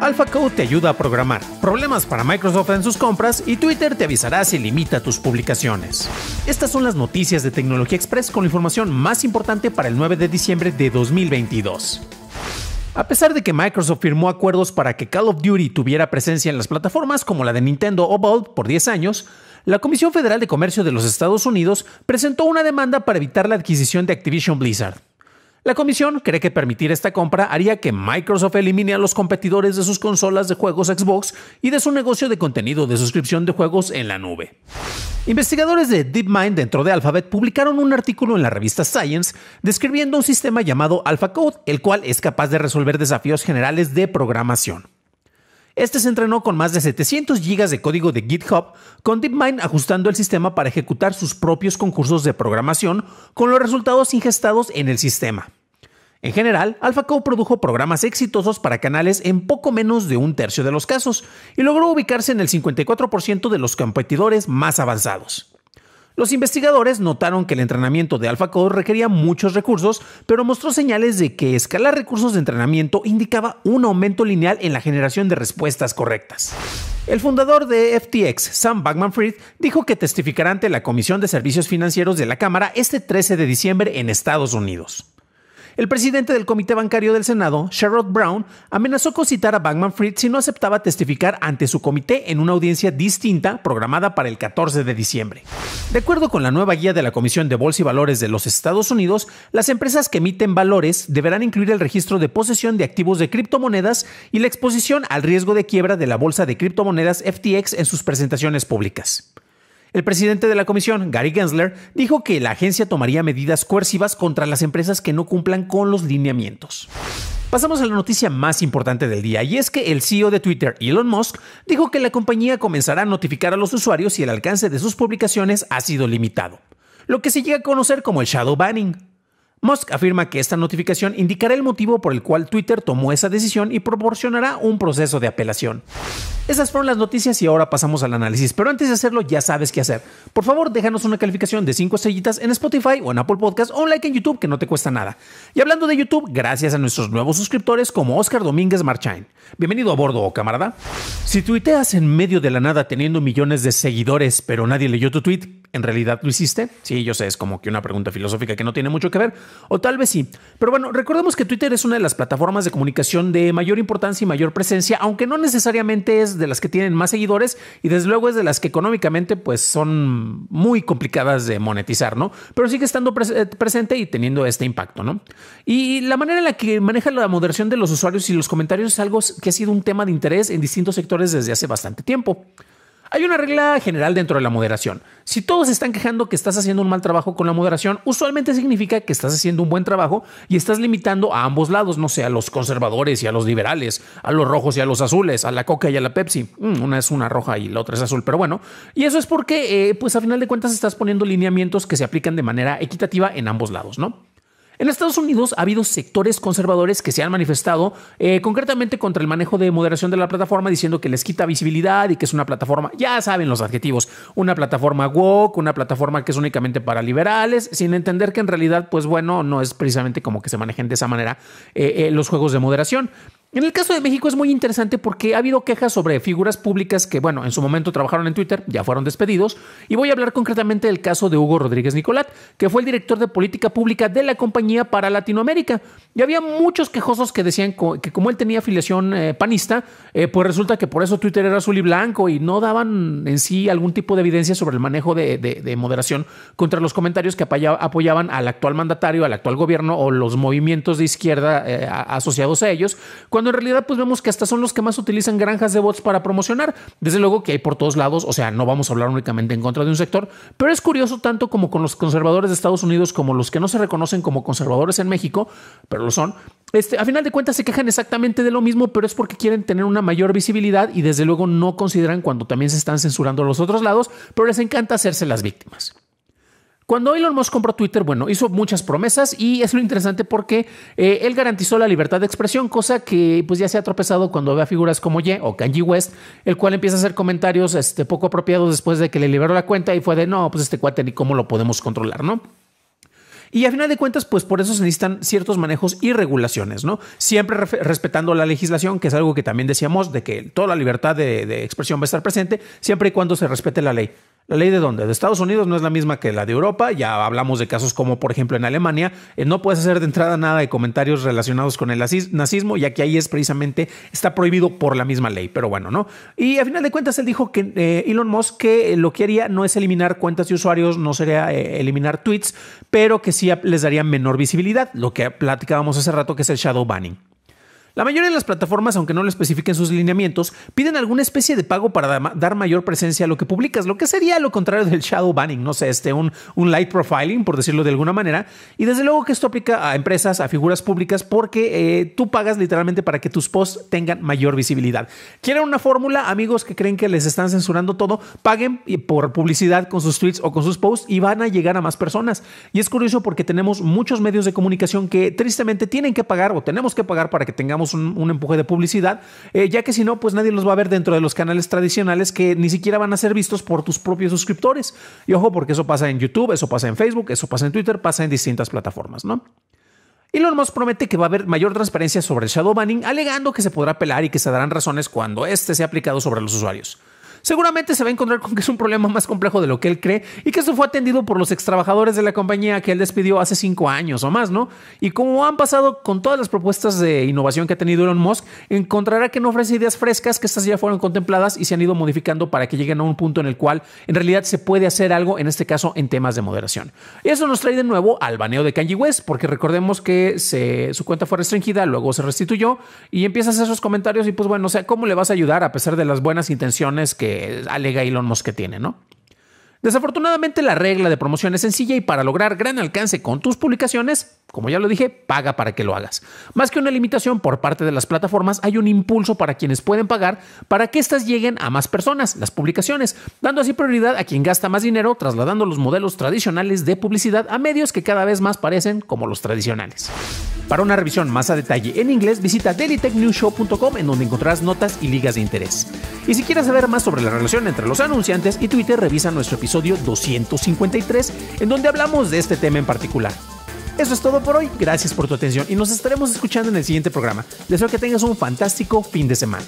AlphaCode te ayuda a programar, problemas para Microsoft en sus compras y Twitter te avisará si limita tus publicaciones. Estas son las noticias de Tecnología Express con la información más importante para el 9 de diciembre de 2022. A pesar de que Microsoft firmó acuerdos para que Call of Duty tuviera presencia en las plataformas como la de Nintendo o Valve por 10 años, la Comisión Federal de Comercio de los Estados Unidos presentó una demanda para evitar la adquisición de Activision Blizzard. La comisión cree que permitir esta compra haría que Microsoft elimine a los competidores de sus consolas de juegos Xbox y de su negocio de contenido de suscripción de juegos en la nube. Investigadores de DeepMind dentro de Alphabet publicaron un artículo en la revista Science describiendo un sistema llamado AlphaCode, el cual es capaz de resolver desafíos generales de programación. Este se entrenó con más de 700 GB de código de GitHub, con DeepMind ajustando el sistema para ejecutar sus propios concursos de programación con los resultados ingestados en el sistema. En general, AlphaCo produjo programas exitosos para canales en poco menos de un tercio de los casos y logró ubicarse en el 54% de los competidores más avanzados. Los investigadores notaron que el entrenamiento de AlphaCode requería muchos recursos, pero mostró señales de que escalar recursos de entrenamiento indicaba un aumento lineal en la generación de respuestas correctas. El fundador de FTX, Sam Bankman-Fried, dijo que testificará ante la Comisión de Servicios Financieros de la Cámara este 13 de diciembre en Estados Unidos. El presidente del Comité Bancario del Senado, Sherrod Brown, amenazó con citar a Bankman Fried si no aceptaba testificar ante su comité en una audiencia distinta programada para el 14 de diciembre. De acuerdo con la nueva guía de la Comisión de Bolsa y Valores de los Estados Unidos, las empresas que emiten valores deberán incluir el registro de posesión de activos de criptomonedas y la exposición al riesgo de quiebra de la bolsa de criptomonedas FTX en sus presentaciones públicas. El presidente de la comisión, Gary Gensler, dijo que la agencia tomaría medidas coercivas contra las empresas que no cumplan con los lineamientos. Pasamos a la noticia más importante del día y es que el CEO de Twitter, Elon Musk, dijo que la compañía comenzará a notificar a los usuarios si el alcance de sus publicaciones ha sido limitado, lo que se llega a conocer como el shadow banning. Musk afirma que esta notificación indicará el motivo por el cual Twitter tomó esa decisión y proporcionará un proceso de apelación. Esas fueron las noticias y ahora pasamos al análisis, pero antes de hacerlo ya sabes qué hacer. Por favor, déjanos una calificación de 5 estrellitas en Spotify o en Apple Podcast o un like en YouTube que no te cuesta nada. Y hablando de YouTube, gracias a nuestros nuevos suscriptores como Oscar Domínguez Marchain. Bienvenido a bordo, oh camarada. Si tuiteas en medio de la nada teniendo millones de seguidores, pero nadie leyó tu tweet, ¿en realidad lo hiciste? Sí, yo sé, es como que una pregunta filosófica que no tiene mucho que ver, o tal vez sí. Pero bueno, recordemos que Twitter es una de las plataformas de comunicación de mayor importancia y mayor presencia, aunque no necesariamente es de las que tienen más seguidores y desde luego es de las que económicamente pues son muy complicadas de monetizar, ¿no? Pero sigue estando eh, presente y teniendo este impacto, ¿no? Y la manera en la que maneja la moderación de los usuarios y los comentarios es algo que ha sido un tema de interés en distintos sectores desde hace bastante tiempo. Hay una regla general dentro de la moderación. Si todos están quejando que estás haciendo un mal trabajo con la moderación, usualmente significa que estás haciendo un buen trabajo y estás limitando a ambos lados, no sé, a los conservadores y a los liberales, a los rojos y a los azules, a la Coca y a la Pepsi. Mm, una es una roja y la otra es azul, pero bueno. Y eso es porque, eh, pues a final de cuentas, estás poniendo lineamientos que se aplican de manera equitativa en ambos lados, ¿no? En Estados Unidos ha habido sectores conservadores que se han manifestado eh, concretamente contra el manejo de moderación de la plataforma, diciendo que les quita visibilidad y que es una plataforma, ya saben los adjetivos, una plataforma woke, una plataforma que es únicamente para liberales, sin entender que en realidad, pues bueno, no es precisamente como que se manejen de esa manera eh, eh, los juegos de moderación. En el caso de México es muy interesante porque ha habido quejas sobre figuras públicas que, bueno, en su momento trabajaron en Twitter, ya fueron despedidos, y voy a hablar concretamente del caso de Hugo Rodríguez Nicolat, que fue el director de política pública de la compañía para Latinoamérica. Y había muchos quejosos que decían que como él tenía afiliación eh, panista, eh, pues resulta que por eso Twitter era azul y blanco y no daban en sí algún tipo de evidencia sobre el manejo de, moderación contra los comentarios que apoyaban al actual mandatario, al actual gobierno o los movimientos de izquierda eh, asociados a ellos cuando en realidad pues vemos que hasta son los que más utilizan granjas de bots para promocionar. Desde luego que hay por todos lados, o sea, no vamos a hablar únicamente en contra de un sector, pero es curioso tanto como con los conservadores de Estados Unidos como los que no se reconocen como conservadores en México, pero lo son. Este, a final de cuentas se quejan exactamente de lo mismo, pero es porque quieren tener una mayor visibilidad y desde luego no consideran cuando también se están censurando los otros lados, pero les encanta hacerse las víctimas. Cuando Elon Musk compró Twitter, bueno, hizo muchas promesas y es lo interesante porque eh, él garantizó la libertad de expresión, cosa que pues ya se ha tropezado cuando vea figuras como Ye o Kanye West, el cual empieza a hacer comentarios este, poco apropiados después de que le liberó la cuenta y fue de no, pues este cuate ni cómo lo podemos controlar, ¿no? Y a final de cuentas, pues por eso se necesitan ciertos manejos y regulaciones, ¿no? Siempre respetando la legislación, que es algo que también decíamos, de que toda la libertad de, de, expresión va a estar presente, siempre y cuando se respete la ley. ¿La ley de dónde? De Estados Unidos no es la misma que la de Europa. Ya hablamos de casos como, por ejemplo, en Alemania. Eh, no puedes hacer de entrada nada de comentarios relacionados con el nazismo, ya que ahí es precisamente, está prohibido por la misma ley. Pero bueno, ¿no? Y a final de cuentas, él dijo que eh, Elon Musk que lo que haría no es eliminar cuentas de usuarios, no sería eh, eliminar tweets, pero que sí les daría menor visibilidad, lo que platicábamos hace rato, que es el shadow banning. La mayoría de las plataformas, aunque no lo especifiquen sus lineamientos, piden alguna especie de pago para dar mayor presencia a lo que publicas, lo que sería lo contrario del shadow banning, no sé, este, un, light profiling, por decirlo de alguna manera. Y desde luego que esto aplica a empresas, a figuras públicas, porque eh, tú pagas literalmente para que tus posts tengan mayor visibilidad. ¿Quieren una fórmula? Amigos que creen que les están censurando todo, paguen eh, por publicidad con sus tweets o con sus posts y van a llegar a más personas. Y es curioso porque tenemos muchos medios de comunicación que tristemente tienen que pagar o tenemos que pagar para que tengan un, empuje de publicidad, eh, ya que si no, pues nadie los va a ver dentro de los canales tradicionales que ni siquiera van a ser vistos por tus propios suscriptores. Y ojo, porque eso pasa en YouTube, eso pasa en Facebook, eso pasa en Twitter, pasa en distintas plataformas, ¿no? lo Musk promete que va a haber mayor transparencia sobre el shadow banning, alegando que se podrá apelar y que se darán razones cuando este sea aplicado sobre los usuarios seguramente se va a encontrar con que es un problema más complejo de lo que él cree y que eso fue atendido por los extrabajadores de la compañía que él despidió hace cinco años o más, ¿no? Y como han pasado con todas las propuestas de innovación que ha tenido Elon Musk, encontrará que no ofrece ideas frescas, que estas ya fueron contempladas y se han ido modificando para que lleguen a un punto en el cual en realidad se puede hacer algo, en este caso en temas de moderación. Y eso nos trae de nuevo al baneo de Kanye West, porque recordemos que su cuenta fue restringida, luego se restituyó y empiezas a hacer esos comentarios y pues bueno, o sea, ¿cómo le vas a ayudar a pesar de las buenas intenciones que alega Elon Musk que tiene, ¿no? Desafortunadamente la regla de promoción es sencilla y para lograr gran alcance con tus publicaciones, como ya lo dije, paga para que lo hagas. Más que una limitación por parte de las plataformas, hay un impulso para quienes pueden pagar para que éstas lleguen a más personas, las publicaciones, dando así prioridad a quien gasta más dinero, trasladando los modelos tradicionales de publicidad a medios que cada vez más parecen como los tradicionales. Para una revisión más a detalle en inglés, visita dailytechnewshow.com en donde encontrarás notas y ligas de interés. Y si quieres saber más sobre la relación entre los anunciantes y Twitter, revisa nuestro episodio 253 en donde hablamos de este tema en particular. Eso es todo por hoy, gracias por tu atención y nos estaremos escuchando en el siguiente programa. Les deseo que tengas un fantástico fin de semana.